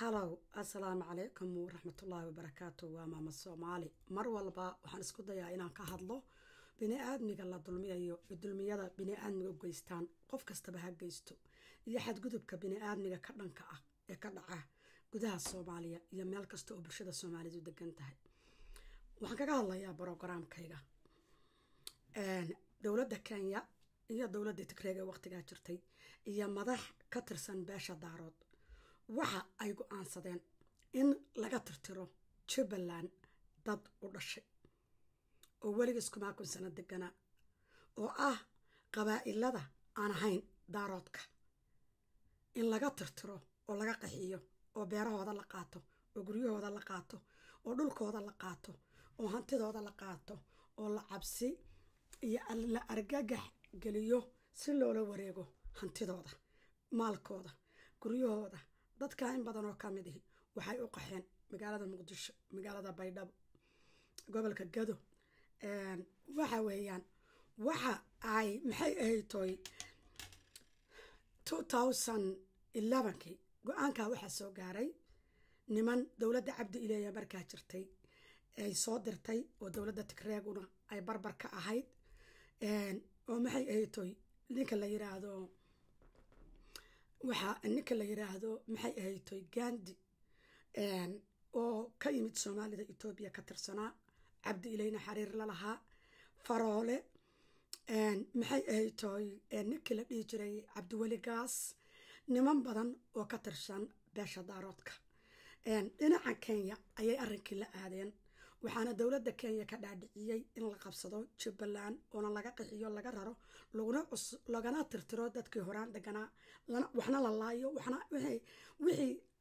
halow asalaamu calaykum waraxmatullaahi wabarakaatu waa maama soomaali mar walba waxaan isku dayaa inaan ka hadlo bini-aadmiga la dulmiyayo iyo dulmiyada bini-aadmiga u geystaan qof kastaba ha geysto iyo xadgudubka bini-aadmiga ka dhanka ah ee ka dhaca gudaha soomaaliya iyo meel kasta oo bulshada soomaaliyeed u degan tahay waxaan kaga hadlayaa brogaraamkayga dowladda kenya iyo dowladda tigreeg ee waqtigaa jirtay iyo madax ka tirsan beesha daarood waxa ay go-aansadeen in laga tirtiro jubbaland dad u dhashay oo weligiis kumaa sano deganaa oo ah qabaa'ilada aan ahayn daaroodka in laga tirtiro oo laga qaxiyo oo beerahooda la qaato oo guryahooda la qaato oo dhulkooda la qaato oo hantidooda la qaato oo la cabsi iyo la argagax geliyo si loola wareego hantidooda maalkooda guryahooda dadkaa in badan oo kamid ihi waxay u qaxeen magaalada muqdisho magaalada baydhabo gobolka gado waxa weeyaan waxa ay maxay ahayd tooy two thousand elevenkii go-aankaa waxaa soo gaaray niman dowladda cabdi ileeya markaa jirtay ay soo dirtay oo dowladda tigreeguna ay barbar ka ahayd oo maxay ahayd tooy ninka la yiraahdo waxaa ninka la yiraahdo maxay ahaytoy gandi oo ka yimid soomaalida etoobiya ka tirsanaa cabdi ilayna xariir la lahaa faroole maxay ahaytoy ninkii la dhihi jiray cabdiweligaas niman badan oo ka tirsan beesha daaroodka dhinaca kenya ayay arinkii la aadeen waxaana dowladda kenya ka dhaadhiciyey in la qabsado jubbaland oona laga qixiyo laga raro lagana tirtiro dadkii horaan deganaa waxna la laayo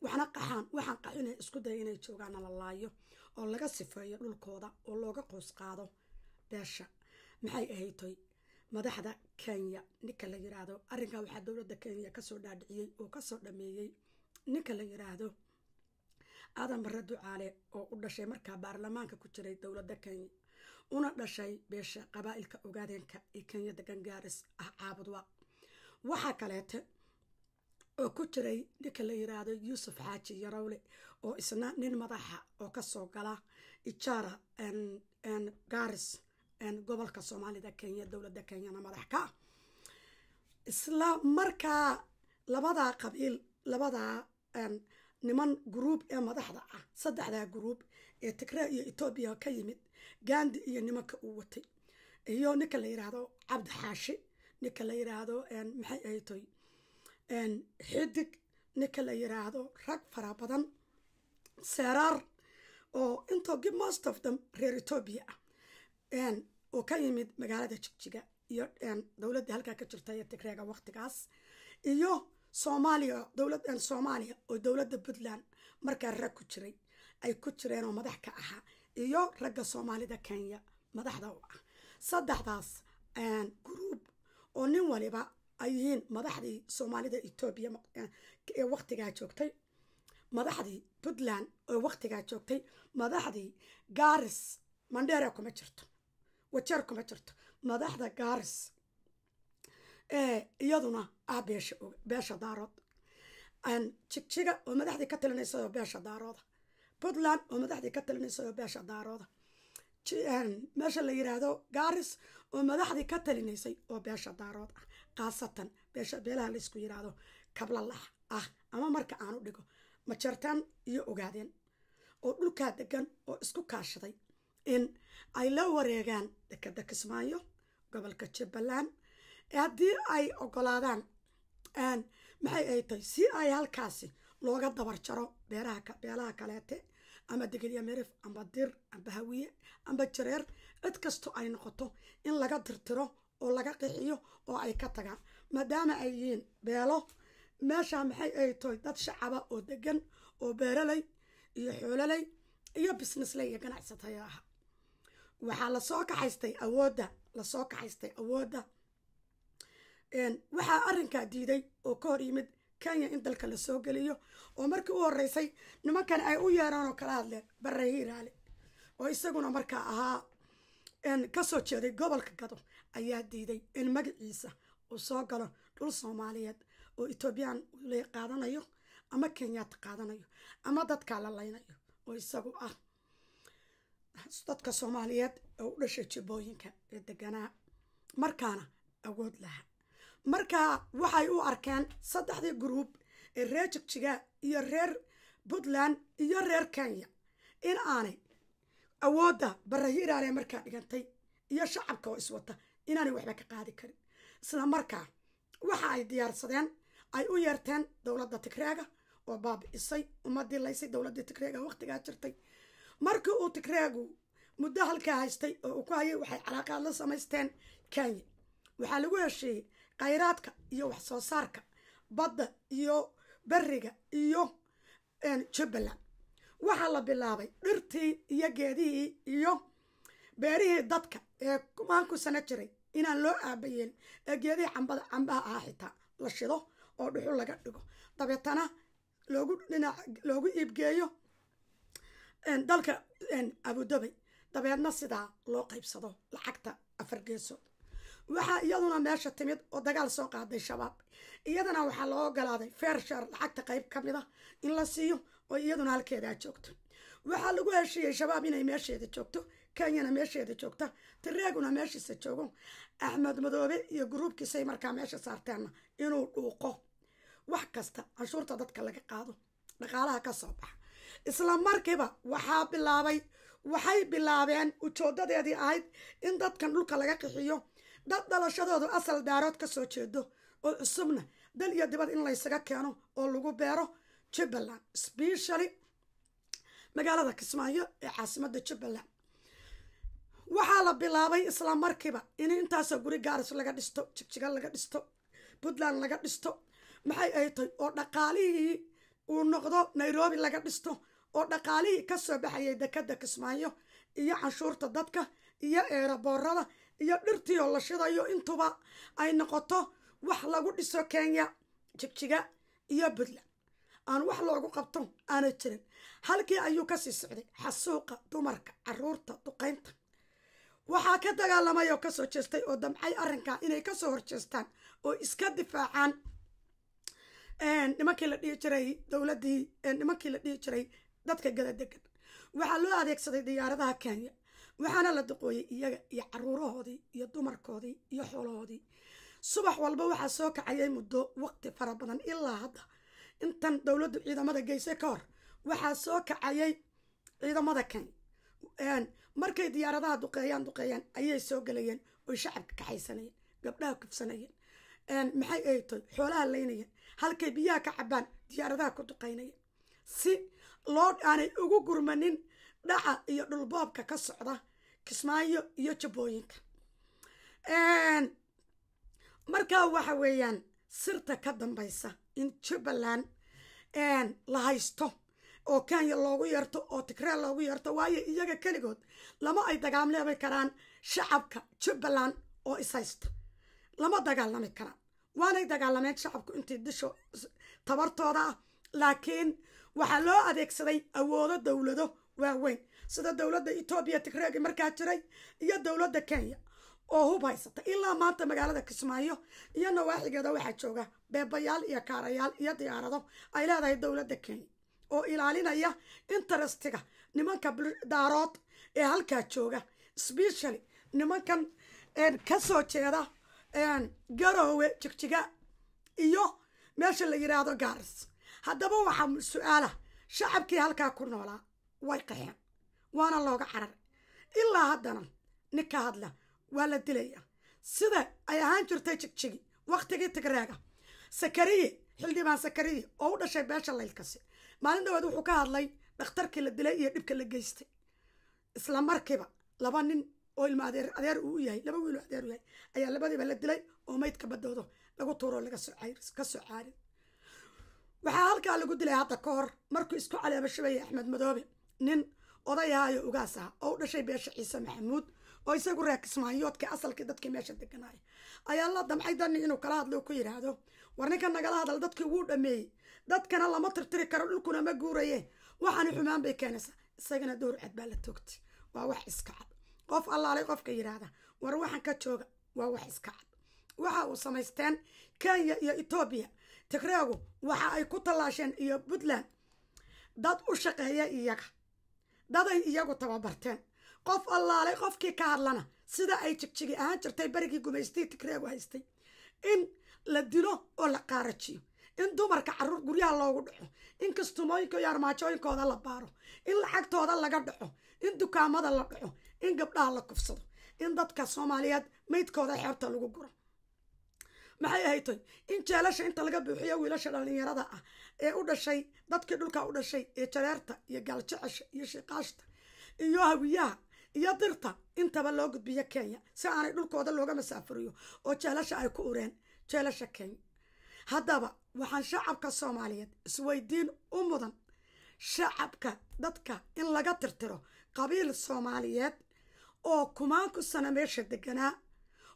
waxna qaxaan waxaan qaxina isku daya inay joogaanna la laayo oo laga sifeeyo dhulkooda oo looga qoos qaado beesha maxay ahaytoy madaxda kenya ninka la yiraahdo arrinkaa waxaa dowladda kenya kasoo dhaadhiciyey oo kasoo dhameeyey ninka la yiraahdo aadan barre ducaale oo u dhashay markaa baarlamaanka ku jiray dowladda kenya una dhashay beesha qabaa'ilka ogaadeenka ee kenya degan gaaris ah caabudwa waxaa kaleete oo ku jiray ninka la yiraahdo yuusuf xaaji yarowle oo isna nin madaxa oo kasoo gala ijaara gaaris gobolka soomaalida kenya dowladda kenyana madax ka isla markaa labadaa qabiil labadaa niman gruub ee madaxda ah saddexdaa gruub ee tigre iyo etoobiya ka yimid gandi iyo nimanka uu watay iyo ninka la yiraahdo cabdi xaashi ninka la yiraahdo maxay ahaytoy xidig ninka la yiraahdo rag fara badan seeraar oo intoogi most of them reer etoobiya ah oo ka yimid magaalada jigjiga iyo dowladda halkaa ka jirta ee tigreega waqtigaas iyo soomaaliya dowlad soomaaliya oo dowladda puntland markaa rag ku jiray ay ku jireen oo madax ka ahaa iyo ragga soomaalida kenya madaxda u ah saddexdaas gruub oo nin waliba ay madaxdii soomaalida etoobiya eh, ee waktigaa joogtay madaxdii puntland oo waktigaa joogtay madaxdii garis mandheere kuma jirto wajeer kuma jirto madaxda garis iyaduna ah beesha daarood jigjiga oo madaxdii ka talinaysaoo beesha daarooda puntland oo madaxdii ka talinaysaoo beesha daarooda meesha la yiraahdo garis oo madaxdii ka talinaysay oo beesha daarood ah khaasatan beesha beelaha laysku yiraahdo kablalaax ah ama marka aanu dhigo majartaan iyo ogaadeen oo dhulkaa degan oo isku kaashaday in ay la wareegaan deka kismaayo gobolka jubbaland haddii ay ogolaadaan maxay ay tahay si ay halkaasi looga dabar jaro beelaha kaleete ama degeliya merif amba dir amba hawiye amba jareer cid kasto ay noqoto in laga tirtiro oo laga qixiyo oo ay ka tagaan maadaama ay yihiin beelo meesha maxay ay tahay dad shacaba oo degan oo beeraley iyo xoololey iyo businessley iyo ganacsataya aha waxaa lasoo kaxaystay awoodda lasoo kaxaystay awoodda waxaa arrinkaa diiday oo ka hor yimid kenya in dalka lasoo geliyo oo markii u horreysay nimankan ay u yeeraanoo kala hadleen barre oo isaguna markaa ahaa kasoo jeeday gobolka gado ayaa diiday in magaciisa uu soo galo dhul soomaaliyeed oo etoobiyaan qaadanayo ama kenyaata qaadanayo ama dadkaa la laynayo oo isagu ah dadka soomaaliyeed oo u dhashay jibooyinka ee deganaa markaana awood laha markaa waxay u arkeen saddexdii gruub ee reer jigjiga iyo reer puntland iyo reer kenya in aanay awoodda barahiraanee markaa dhigantay iyo shacabka oo iswata inaanay waxba ka qaadi karin isla markaa waxa ay diyaarsadeen ay u yeerteen dowladda tigreega oo baabi'isay uma laysay dowladdii tigreega waqtigaa jirtay markii uu tigreegu muddo halkaa haystay oo uu ku hayay waxay calaaqaad la samaysteen kenya waxaa lagu hesheeyey khayraadka iyo wax soo saarka badda iyo berriga iyo jubbaland waxaa la bilaabay dhirtii iyo geedihii iyo beerihii dadka ee maan sano jiray inaan loo aabayeen ee geedihii cambada cambaha ahaa xitaa la shido oo dhuxul laga dhigo dabeetana loogu dhinaca loogu iibgeeyo dalka abudabay dabeedna sidaa loo qaybsado lacagta afar geeso waxaa iyaduna meesha timid oo dagaal soo qaaday shabaab iyadana waxaa loo ogolaaday feersheer lacagta qayb ka mid a ah in la siiyo oo iyaduna halkeedaa joogto waxaa lagu heshiiyey shabaab inay meesheeda joogto kenyana meesheeda joogta tireeguna meeshiisa joogo axmed madoobe iyo guruubkiisay markaa meesha saarteenna inuu dhuuqo wax kasta canshuurta dadka laga qaado dhaqaalaha ka soo baxa isla markiiba waxaa bilaabay waxay bilaabeen ujeedadeedii ahayd in dadkan dhulka laga qixiyo dad dhalashadoodu asal daarood ka soo jeedo oo cusubna dal iyo dibad in laysaga keeno oo lagu beero jubbaland sbeshally magaalada kismaayo ee caasimada jubbaland waxaa la bilaabay isla markiiba in intaasoo guri gaaris laga dhisto jigjiga laga dhisto puntland laga dhisto maxay ay tahay oo dhaqaalihii uu noqdo nairobi laga dhisto oo dhaqaalihii kasoo baxayay dekada kismaayo iyo canshuurta dadka iyo eeraboorada iyo dhirtiioo la shidayo intuba ay noqoto wax lagu dhiso kenya jigjiga iyo buntland aan wax loogu qabto aana jirin halkii ayuu kasii socday xasuuqa dumarka caruurta duqeynta waxaa ka dagaalamay oo kasoo jeestay oo damcay arrinkaa inay kasoo horjeestaan oo iska difaacaan nimankii la dhihi jiray dowladii nimankii la dhihi jiray dadka gala degan waxaa loo adeegsaday diyaaradaha kenya waxaana la duqooyey iyaga iyo caruurahoodii iyo dumarkoodii iyo xoolahoodii subax walba waxaa soo kacayay muddo waqti fara badan ilaa hadda intan dowladdu ciidamada geyse ka hor waxaa soo kacayay ciidamada kani markay diyaaradaha duqeeyaan duqeeyaan ayay soo galayeen oy shacabka kaxaysanayeen gabdhaha kufsanayeen maxay ay tahy xoolaha laynayeen halkay biyaha ka cabaan diyaaradaha ku duqaynayeen si loo aanay ugu gurmanin dhaca iyo dhulboobka ka socda kismaayo iyo jabooyinka marka waxa weeyaan sirta ka dambaysa in jubbaland la haysto oo kenya loogu yeerto oo tigree loogu yarto waayo iyaga keligood lama ay dagaalami karaan shacabka jubbaland oo ishaysta lama dagaalami karaan waanay dagaalameen shacabku intii disho tabartooda ah laakiin waxaa loo adeegsaday awoodo dowlado waaweyn sida dowladda etoobiya tigreeg markaa jiray iyo dowladda kenya oo hub haysata ilaa maanta magaalada kismaayo iyo nawaaxigeeda waxaa jooga beebayaal iyo kaarayaal iyo diyaarado ay leedahay dowladda kenya oo ilaalinaya interestiga nimanka daarood ee halkaa jooga specially nimankan kasoo jeeda garowe jigjiga iyo meesha la yidhaahdo gaaris haddaba waxaa su-aala shacabkii halkaa ku noolaa way qaceen waana looga carar ilaa haddana nin ka hadla waa la dilaya sida ay ahaan jirtay jigjigi wakhtigii tigreega sakariye xildhibaan sakariye oo u dhashay beesha laylkasi maalin dhawaad wuxuu ka hadlay dhakhtarkii la dilay iyo dhibka la geystay isla markiiba laba nin oo ilma adeer uu yahay laba wiil adeer u yahay ayaa labadiiba la dilay oo maydka badooda lagu tuuroo laga ka soo caarin waxaa halkaa lagu dilay hadda ka hor markuu isku calaabashabayay axmed madoobe nin odayaayo ugaasa oo u dhashay beesha ciise maxamuud oo isagu reer kismaayoodka asalkii dadkii meesha deganay ayaa la damcay dani inuu kala hadlo ku yidhaahdo war ninka nagala hadal dadkii wuu dhameeyey dadkana lama tirtiri karo dhulkuna ma guuraye waxaani xumaan bay keenaysaa isagana dowr cad baa la toogtay waa wax iska cad qof allaalay qofka yidhaahda war waxaan ka jooga waa wax iska cad waxa uu samaysteen kenya iyo etoobiya tigreegu waxa ay ku tallaasheen iyo puntland dad u shaqeeya iyaga daday iyagu tababarteen qof allaalay qofkii ka hadlana sida ay jigjigi ahaan jirtay berigii gumaystii tigreegu haystay in la dilo oo la qaarajiyo in dumarka caruur guryaha loogu dhaco in kastumooyinka iyo armaajooyinkooda la baaro in lacagtooda laga dhaco in dukaamada la dhaco in gabdhaha la kufsado in dadka soomaaliyeed maydkooda xeebta lagu guro maxay ahaytay in jeelasha inta laga buuxiyo wiilasha dhallinyarada ah ee u dhashay dadkii dhulka u dhashay ee jareerta iyo gaaljecesha iyo shiqaashta iyo hawiyaha iyo dirta intaba loo gudbiyo kenya si aanay dhulkooda looga masaafuriyo oo jeelasha ay ku ureen jeelasha kenya haddaba waxaan shacabka soomaaliyeed isweydiin u mudan shacabka dadka in laga tirtiro qabiil soomaaliyeed oo kumaan ku sana meesha deganaa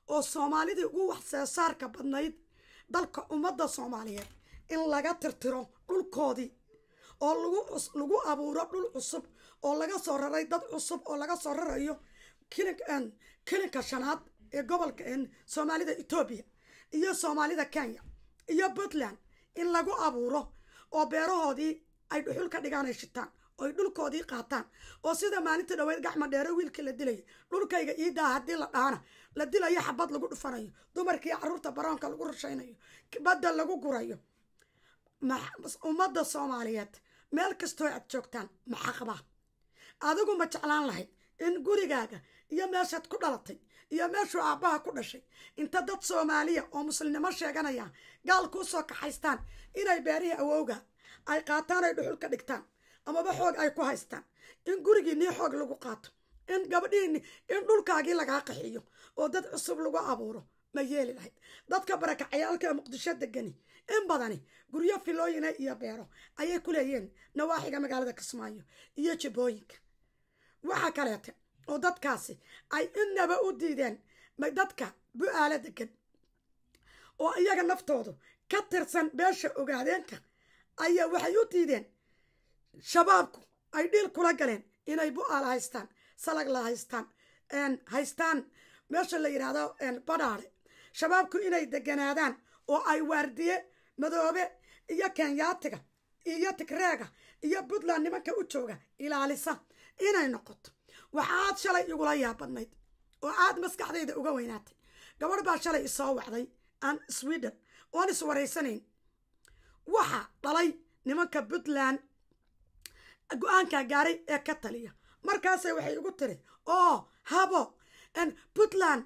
oo soomaalidii ugu waxseesaarka badnayd dalka ummadda soomaaliyeed in laga tirtiro dhulkoodii oo lagu abuuro dhul cusub oo laga soo raray dad cusub oo laga soo rarayo kilinka shanaad ee gobolka soomaalida etoobiya iyo soomaalida kenya iyo puntland in lagu abuuro oo beerahoodii ay dhuxul ka dhigaan ay shitaan oy dhulkoodii qaataan oo sida maalinta dhaweyd gacma dheere wiilka la dilaya dhulkayga iidaa haddii la dhaana la dilayo xabad lagu dhufanayo dumarkii caruurta baroonka lagu rashaynayo badda lagu gurayo ummadda soomaaliyeed meel kastoo aad joogtaan maxaqba qabaa adigu ma jeclaan lahayd in gurigaaga iyo meeshaad ku dhalatay iyo meeshuu aabbaha ku dhashay inta dad soomaaliya oo muslimnimo sheeganaya gaal kuu soo kaxaystaan inay beerihii awowga ay qaataan ay dhuxulka dhigtaan amaba xoog ay ku haystaan in gurigiinii xoog lagu qaato in gabdhihiini in dhulkaagii lagaa qaxiyo oo dad cusub lagu abuuro ma yeeli lahayd dadka barakacayaalka ee muqdisho degani in badani guryo filooyina iyo beero ayay ku leeyeen nawaaxiga magaalada kismaayo iyo jabooyinka waxaa kaleete oo dadkaasi ay inaba u diideen dadka bu-aala degan oo iyaga naftoodu ka tirsan beesha ogaadeenka ayaa waxay u diideen shabaabku ay dhiil kula galeen inay bu-aal haystaan salag la haystaan haystaan meesha la yidhaahdo badhaare shabaabku inay deganaadaan oo ay waardiye madoobe iyo kenyaatiga iyo tigreega iyo puntland nimanka u jooga ilaalisa inay noqoto waxaad shalay igula yaabadnayd oo aad maskaxdayda uga weynaatay gabadh baa shalay isoo wacday aan sweden oon iswaraysanayn waxa dhalay nimanka puntland go aanka gaaray ee ka taliya markaase waxay igu tiri oo oh, habo puntland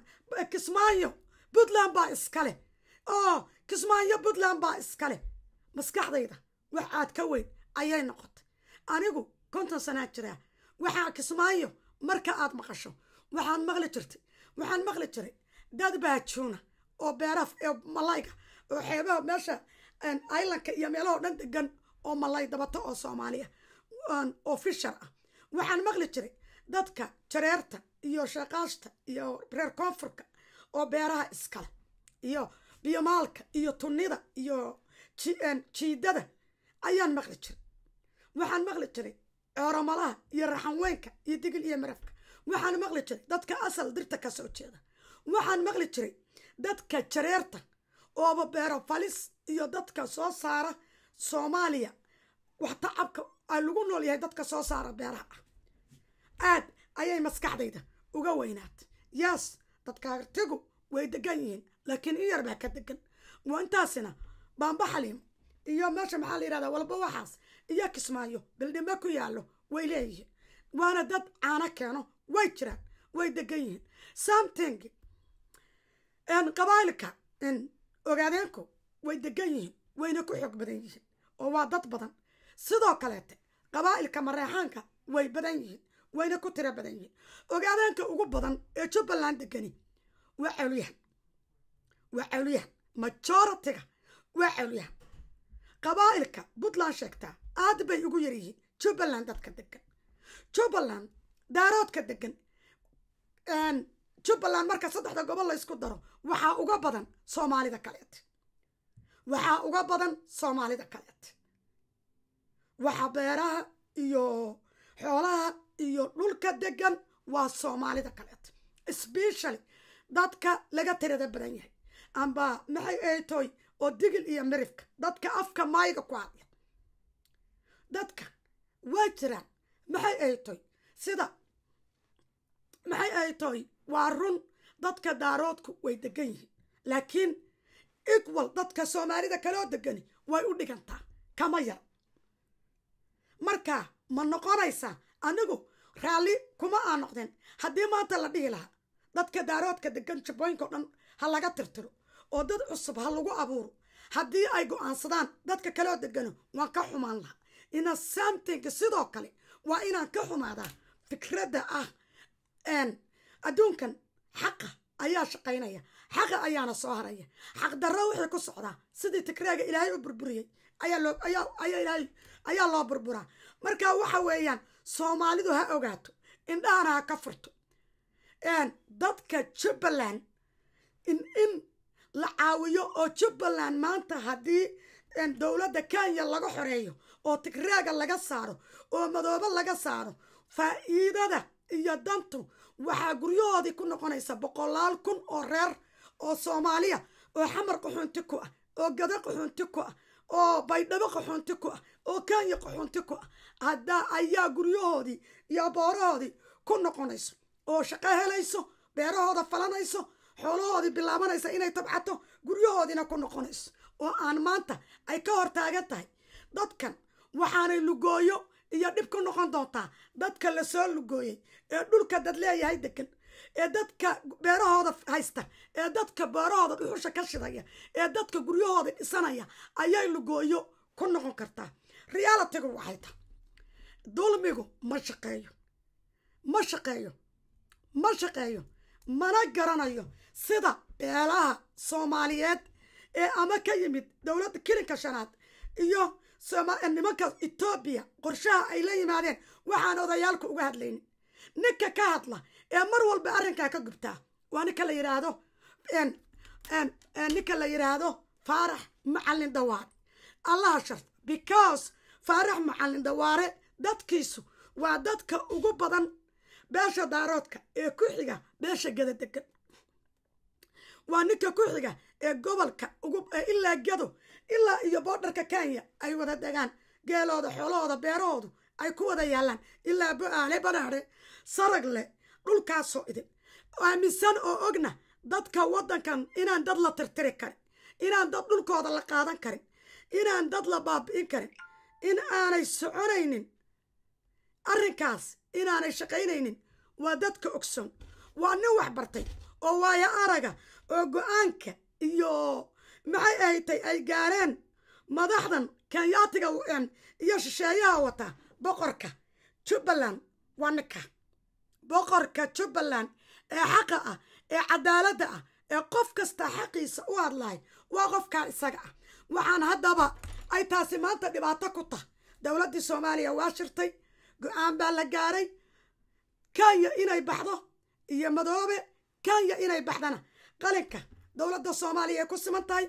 kismaayo puntland baa iskale oo oh, kismaayo puntland baa iskale maskaxdayda wax aad ka weyn ayay noqotay anigu konton sanaa jiraa waxaa kismaayo marka aad maqasho waxaan maqli jirtay waxaan maqli jiray dad baajuuna oo beeraaf ee malayga oo xeebaha meesha islandka iyo meelahoo dhan degan oo malay dabato oo soomaaliya oon official ah waxaan maqli jiray dadka jareerta iyo sheekaashta iyo reer koonfurka oo beeraha iskale iyo biyomaalka iyo tunida iyo jiidada eh, ayaan maqli jiray waxaan maqli jiray oromalaha iyo raxanweynka iyo digil iyo marafka waxaan maqli jiray dadka asal dirta kasoo jeeda waxaan maqli jiray dadka jareerta ooba beero falis iyo dadka soo saara soomaaliya wax tacabka ay lagu nool yahay dadka soo saara beeraha aad ayay maskaxdayda uga weynaatay yaas dadkaartigu way degan yihiin laakiin in yar baa ka degan waa intaasina baamba xaliim iyo meesha maxaa la yidhahdaa walba waxaas iyo kismaayo bildhime ku yaallo way leeyihiin waana dad caano keeno way jiraan way degan yihiin something qabaayilka ogaadeenku way degan yihiin wayna ku xoog badan yihiin oo waa dad badan sidoo kaleete qabaa'ilka mareexaanka way badan yihiin wayna ku tiro badan yihiin ogaadaanka ugu badan ee jubbaland degani waa cawliyahan waa cawliyahan majoritiga waa cawliyahan qabaa'ilka puntland sheegtaa aad bay ugu yaryihiin jubbaland dadka degan jubbaland daaroodka degan jubbaland marka saddexda gobol laysku daro waxaa uga badan soomaalida kaleete waxaa uga badan soomaalida kaleete waxa beeraha iyo xoolaha iyo dhulka degan waa soomaalida kaleeto specially dadka laga tirada badan yahay amba maxay aytoy oo digil iyo mirifka dadka afka maayga ku hadya dadka waa jiraan maxay aytoy sida maxay aytoy waa run dadka daaroodku way degan yihiin laakiin equal dadka soomaalida kaloo degani way u dhigantaa kama yar markaa ma noqonaysaa anigu raalli kuma aa noqdeen haddii maanta la dhihi lahaa dadka daaroodka degan jabooyinka o dhan ha laga tirtiro oo dad cusub ha lagu abuuro haddii ay go-aansadaan dadka kaleoo degano waan ka xumaan lahaa ina samting sidoo kale waa inaan ka xumaadaa fikradda ah n adduunkan xaqa ayaa shaqaynaya xaqa ayaana soo haraya xaqdarro wixii ku socdaa sidii tigraaga ilaahay u burburiyey ayaa ayaa ayaa ilaahay ayaa loo burburaa marka waxa weeyaan soomaalidu ha ogaato indhahana ha ka furto dadka jubbaland in in la caawiyo oo jubbaland maanta haddii dowladda kenya laga xoreeyo oo tigreega laga saaro oo madoobo laga saaro faa'iidada iyo dantu waxaa guryahoodii ku noqonaysa boqolaal kun oo reer oo soomaaliya oo xamar qaxoonti ku ah oo gada qaxoonti ku ah oo baydhabo qaxoonti ku ah oo kenya qaxoonti ku ah haddaa ayaa guryahoodii iyo aboorahoodii ku noqonayso oo shaqo helayso beerahooda falanayso xoolahoodii bilaabanaysa inay tabcato guryahoodiina ku noqonayso oo aan maanta ay ka hor taagan tahay dadkan waxaanay lugooyo iyo dhib ku noqon doontaa dadka lasoo lugooyey ee dhulka dad leeyahay degan ee dadka beerahooda haysta ee dadka beerahooda dhuxusha ka shidaya ee dadka guryahooda dhisanaya ayay lugooyo ku noqon kartaa realitigu waxay tahay dulmigu ma shaqeeyo ma shaqeeyo ma shaqeeyo mana garanayo sida beelaha soomaaliyeed ee ama ka yimid dowladda kilinka shanaad iyo nimanka etoobiya qorshaha ay la yimaadeen waxaan odayaalka uga hadlaynin ninka ka hadla ee mar walba arrinkaa ka gubtaa waa ninka la yidhaahdo ninka la yidhaahdo faarax macalin dawaare allaha shart because faarax macalin dawaare dadkiisu waa dadka ugu badan beesha daaroodka ee ku xiga beesha gadadegan waa ninka ku xiga ee gobolka ilaa gado ilaa iyo boodharka kenya ay wada degaan geelooda xoolahooda beerahoodu ay ku wada yaalaan ilaa bo-aale banaadhe sarag leh dhulkaasoo idin aaminsan oo ogna dadka waddankan inaan dad la tirtiri karin inaan dad dhulkooda la qaadan karin inaan dad la baabi'in karin in aanay soconaynin arrinkaas inaanay shaqaynaynin waa dadka ogsoon waa nin wax bartay oo waayo araga oo go-aanka iyo maxay ahaytay ay gaareen madaxdan kenyaatiga iyo shisheeyaha wata boqorka jubbaland waa ninka boqorka jubbaland ee xaqa ah ee cadaaladda ah ee qof kasta xaqiisa u hadlahay waa qofkaa isaga ah waxaan haddaba ay taasi maanta dhibaato ku tah dowladdii soomaaliya waa shirtay go-aan baa la gaaray kenya inay baxdo iyo madoobe kenya inay baxdana qalinka dowladda soomaaliya ay ku siman tahay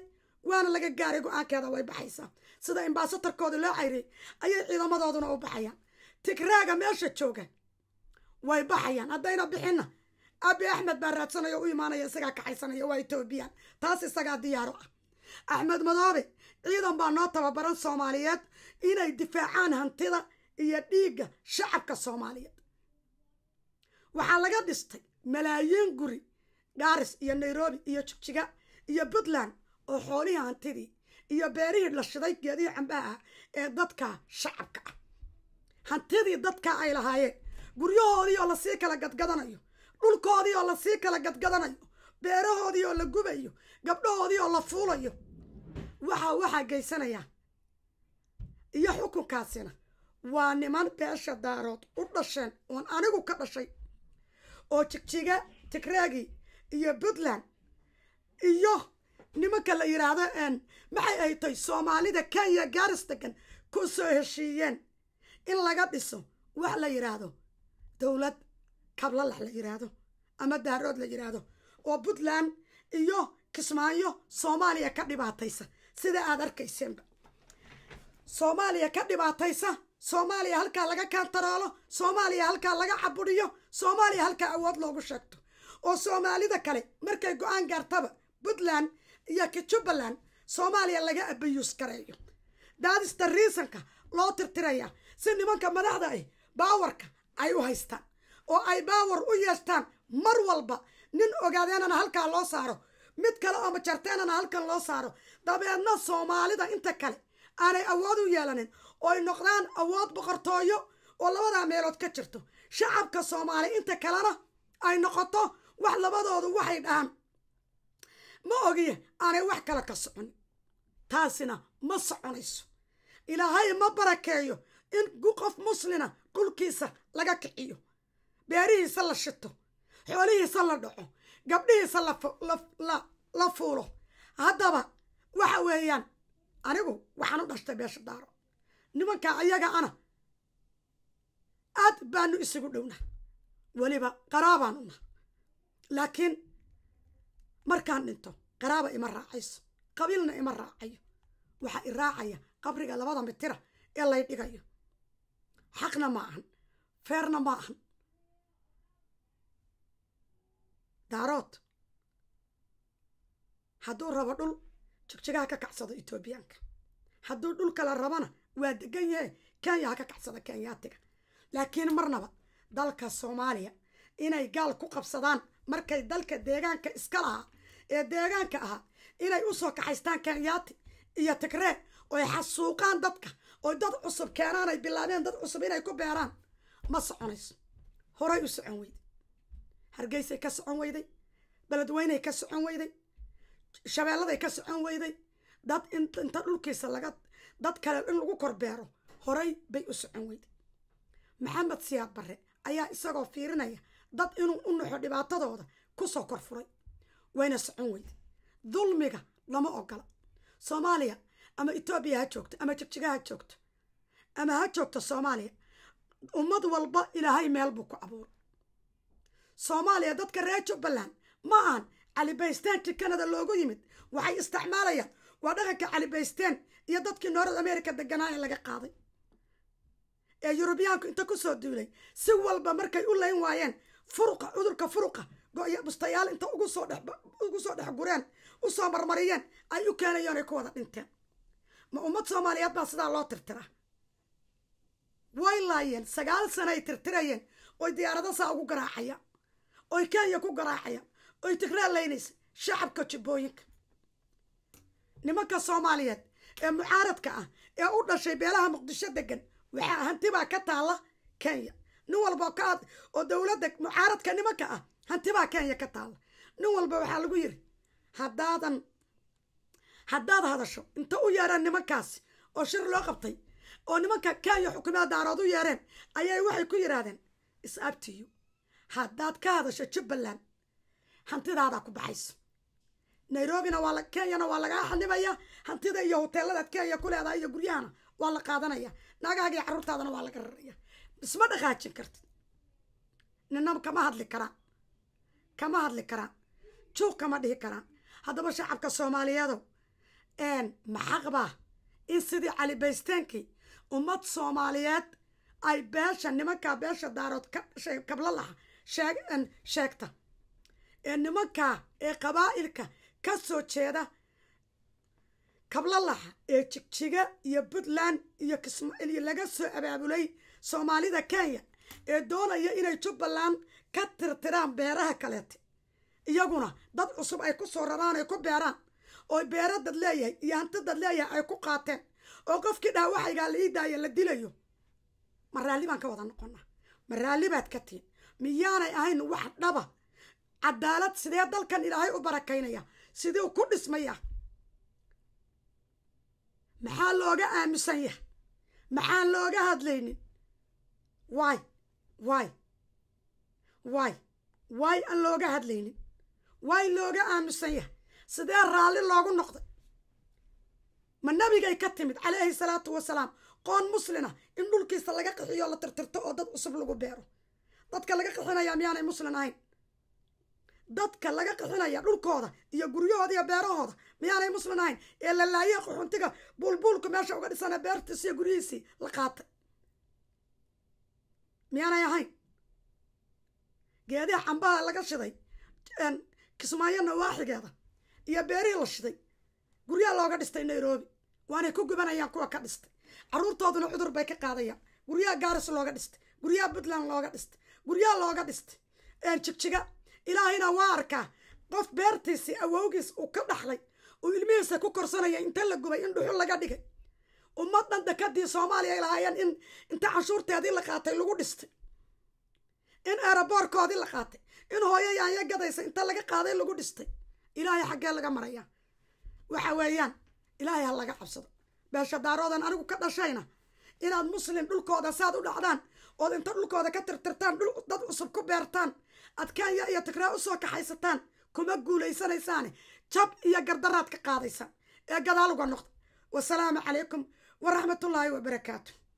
waana laga gaaray go-aankeeda way baxaysaa sida imbaasatarkooda loo cayriyey ayay ciidamadooduna u baxayaan tigraaga meesha jooga way baxayaan haddayna bixinna abi axmed baa raadsanaya u imaanaya isagaa kaxaysanaya waa etoobiya taas isagaa diyaaro ah axmed madoobe ciidan baa noo tababaran soomaaliyeed inay difaacaan hantida iyo dhiigga shacabka soomaaliyeed waxaa laga dhistay malaayiin guri gaaris iyo nairobi iyo jigjiga iyo puntland oo xoolihii hantidii iyo beerihii la shiday geedihii cambaha ah ee dadka shacabka ah hantidii dadka ay lahaayeen guryahoodii oo lasii kala gadgadanayo dhulkoodii oo lasii kala gadgadanayo beerahoodii oo la gubayo gabdhahoodii oo la fuulayo waxaa waxaa geysanaya iyo xukunkaasina waa niman beesha daarood u dhasheen oon anigu ka dhashay oo jigjiga tigregi iyo puntland iyo nimanka la yidhaahdo n maxay ay tahay soomaalida kenya gaaris degan ku soo heshiiyeen in laga dhiso wax la yidhaahdo dowlad kablalax la yiraahdo ama daarood la yiraahdo oo puntland iyo kismaayo soomaaliya ka dhibaataysa sida aad arkayseenba soomaaliya ka dhibaataysa soomaaliya halkaa laga kaantaroolo soomaaliya halkaa laga caburiyo soomaaliya halkaa awood loogu sheegto oo soomaalida kale markay go-aan gaartaba puntland iyo jubbaland soomaaliya laga abayuus kareeyo daadista riisanka loo tirtirayaa si nimanka madaxda ah baawarka ay u haystaan oo ay baawar u yeeshtaan mar walba nin ogaadeenana halkaa loo saaro mid kale oo majarteenana halkan loo saaro dabeedna soomaalida inta kale aanay awood u yeelanin ooy noqdaan awood boqortooyo oo labadaa meelood ka jirto shacabka soomaali inta kalena ay noqoto wax labadoodu waxay dhahaan ma ogiya aanay wax kale ka soconin taasina ma soconayso ilaahay ma barakeeyo in qof muslina qulkiisa laga kiciyo beerihiisa la shito xoolihiisa la dhaco gabdhihiisa la fuulo haddaba waxa weeyaan anigu waxaan u dhashtay beesha daaro nimanka ayaga ana aad baanu isugu dhowna weliba qaraabaan una laakiin markaan dhinto qaraaba ima raacayso qabiilna ima raacayo waxaa i raacaya qabriga labada mitira ee lay dhigayo xaqna ma ahan feerna ma ahan daarood hadduu rabo dhul jigjigaha ka kacsado etoobiyaanka hadduu dhul kala rabona waa degan yahe kenya ha ka kacsado kenyaatiga laakiin marnaba dalka soomaaliya inay gaal ku qabsadaan markay dalka deegaanka iska lahaa ee deegaanka ahaa inay u soo kaxaystaan kenyaati iyo tigree oy xasuuqaan dadka oo dad cusub keenaanay bilaabeen dad cusub inay ku beeraan ma soconayso horay u socon weyday hargeysay ka socon weyday beledweynay ka socon weyday shabeelladay ka socon weyday dad inta dhulkiisa laga dad kale in lagu kor beero horay bay u socon weyday maxamed siyaad barre ayaa isagoo fiirinaya dad inuu u naxo dhibaatadooda ku soo kor furay wayna socon weyday dulmiga lama ogola soomaaliya ama etoobiya ha joogto ama jigjiga ha joogto ama ha joogto soomaaliya ummad walba ilaahay meel buu ku abuuray soomaaliya dadka reer jubbaland ma ahan calibaysteen ti canada loogu yimid waxay isticmaalayaan waa dhaqanka calibaysteen iyo dadkii noorad america deganaa ee laga qaaday ee yurubiyaanku inta kusoo duulay si walba markay u layn waayeen furuqa cudurka furuqa go-yo bustayaal inta ugu soo dhex ugu soo dhex gureen usoo marmariyeen ay u keenayeen ku wada dhinteen ma ummad soomaaliyeed baa sidaa loo tirtira way laayeen sagaal sana ay tirtirayeen oy diyaarada saa ugu garaacaya oy kenya ku garaacaya oy tigraa laynaysa shacabka jubbooyinka nimanka soomaaliyeed ee mucaaradka ah ee u dhashay beelaha muqdisho degan waxaa hantibaa ka taalla kenya nin walba ka oo dowladda mucaaradka nimanka ah hantibaa kenya ka taalla nin walba waxaa lagu yiri haddaadan haddaad hadasho inta u yeedhaan nimankaasi oo shir loo qabtay oo nimanka kenya xukuumada daarood u yeereen ayay waxay ku yidhaahdeen is-abtiyo haddaad ka hadasho jubbaland hantidaadaa ku baxayso nairobina waa kenyana waa lagaa xanibaya hantida iyo hoteeladaad kenya ku leedahay iyo guryahana waa la qaadanaya naagaaga iyo carruurtaadana waa laga raraya isma dhaqaajin kartid ninna kama hadli karaan kama hadli karaan juuq kama dhihi karaan haddaba shacabka soomaaliyeedow maxaa qabaa in sidii calibaysteenkii ummad soomaaliyeed ay beesha nimankaa beesha daarood kabla laha sheegta ee nimankaa ee qabaa'ilka ka soo jeeda kablalaxa ee jigjiga iyo puntland iyo kismaaiil laga soo abaabulay soomaalida kenya ee doonaya inay jubbaland ka tirtiraan beeraha kaleete iyaguna dad cusub ay ku soo raraan ay ku beeraan oo beera dad leeyahay iyo hanti dad leeyahay ay ku qaateen oo qofkii dhaawaxaygaa waxaygaa la ii la dilayo ma raalli baan ka wada noqonnaa ma raalli baad ka tiin miyaanay ahayn wax dhaba cadaalad sidee dalkan ilaahay u barakaynaya siduu ku dhismaya maxaa looga aamusan yahay maxaan looga hadlaynin waay waay waay waay aan looga hadlaynin waay looga aamusan yahay sidee raalli loogu noqday ma nabigay ka timid calayhi salaatu wasalaam qoon muslina in dhulkiisa laga qixiyo la tirtirto oo dad cusub lagu beero dadka laga qixinayaa miyaanay muslin ahayn dadka laga qixinaya dhulkooda iyo guryahooda iyo beerahooda miyaanay muslin ahayn ee la laayay qaxuntiga buulbuulku meesha uga dhisana beertiisi iyo guryihiisii la qaatay miyaanay ahayn geediha cambaha laga shiday kismaayo nawaaxigeeda iyo beerihii la shiday guryaa looga dhistay nairobi waanay ku gubanayaan kuwa ka dhistay caruurtooduna cudur bay ka qaadayaan guryaha gaaris looga dhistay guryaha puntland looga dhistay guryaha looga dhistay jigjiga ilaahayna waa arkaa qof beertiisii awowgiis uu ka dhaxlay uu ilmihiisa ku korsanaya inta la gubay in dhuxul laga dhigay ummad dhan dekadii soomaaliya ay lahaayeen in inta canshuurteedii la qaatay lagu dhistay in eeraboorkoodii la qaatay in hooyayaan ya gadaysa inta laga qaaday lagu dhistay ilaahay xaggee laga marayaa waxa weeyaan ilaahay ha laga cabsado beeshadaaroodan anigu ka dhashayna inaad muslim dhulkooda saad u dhacdaan ood inta dhulkooda ka tirtirtaan dhul dad cusub ku beertaan adkaanya iyo tigraa u soo kaxaysataan kuma guulaysanaysaane jab iyo gardaraad ka qaadaysaan ee gadaal uga noqda wasalaamu calaykum waraxmatullaahi wabarakaatu